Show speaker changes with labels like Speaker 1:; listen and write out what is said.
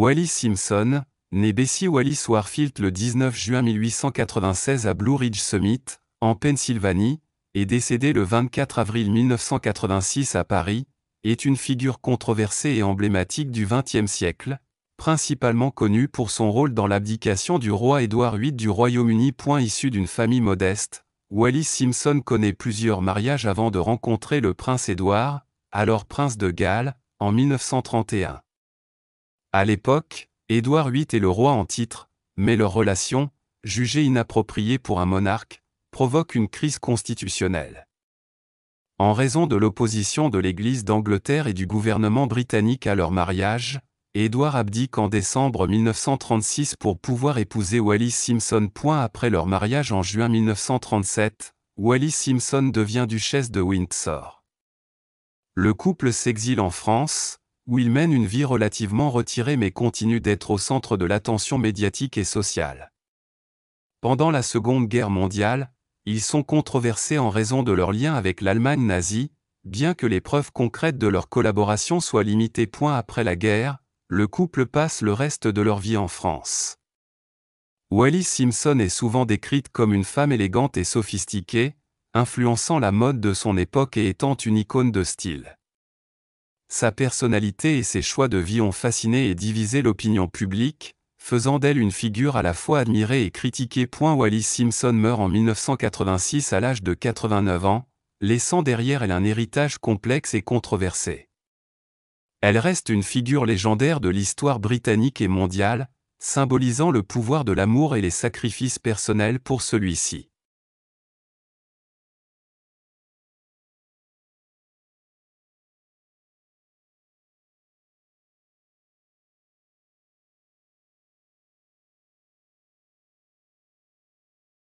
Speaker 1: Wallis Simpson, né Bessie Wallis Warfield le 19 juin 1896 à Blue Ridge Summit, en Pennsylvanie, et décédé le 24 avril 1986 à Paris, est une figure controversée et emblématique du XXe siècle, principalement connue pour son rôle dans l'abdication du roi Édouard VIII du Royaume-Uni. Issu d'une famille modeste, Wallis Simpson connaît plusieurs mariages avant de rencontrer le prince Édouard, alors prince de Galles, en 1931. À l'époque, Édouard VIII est le roi en titre, mais leur relation, jugée inappropriée pour un monarque, provoque une crise constitutionnelle. En raison de l'opposition de l'Église d'Angleterre et du gouvernement britannique à leur mariage, Édouard abdique en décembre 1936 pour pouvoir épouser Wallis Simpson. Après leur mariage en juin 1937, Wallis Simpson devient duchesse de Windsor. Le couple s'exile en France, où il mène une vie relativement retirée mais continue d'être au centre de l'attention médiatique et sociale. Pendant la Seconde Guerre mondiale, ils sont controversés en raison de leur lien avec l'Allemagne nazie, bien que les preuves concrètes de leur collaboration soient limitées. Point après la guerre, le couple passe le reste de leur vie en France. Wallis Simpson est souvent décrite comme une femme élégante et sophistiquée, influençant la mode de son époque et étant une icône de style. Sa personnalité et ses choix de vie ont fasciné et divisé l'opinion publique, faisant d'elle une figure à la fois admirée et critiquée. Wallis Simpson meurt en 1986 à l'âge de 89 ans, laissant derrière elle un héritage complexe et controversé. Elle reste une figure légendaire de l'histoire britannique et mondiale, symbolisant le pouvoir de l'amour et les sacrifices personnels pour
Speaker 2: celui-ci.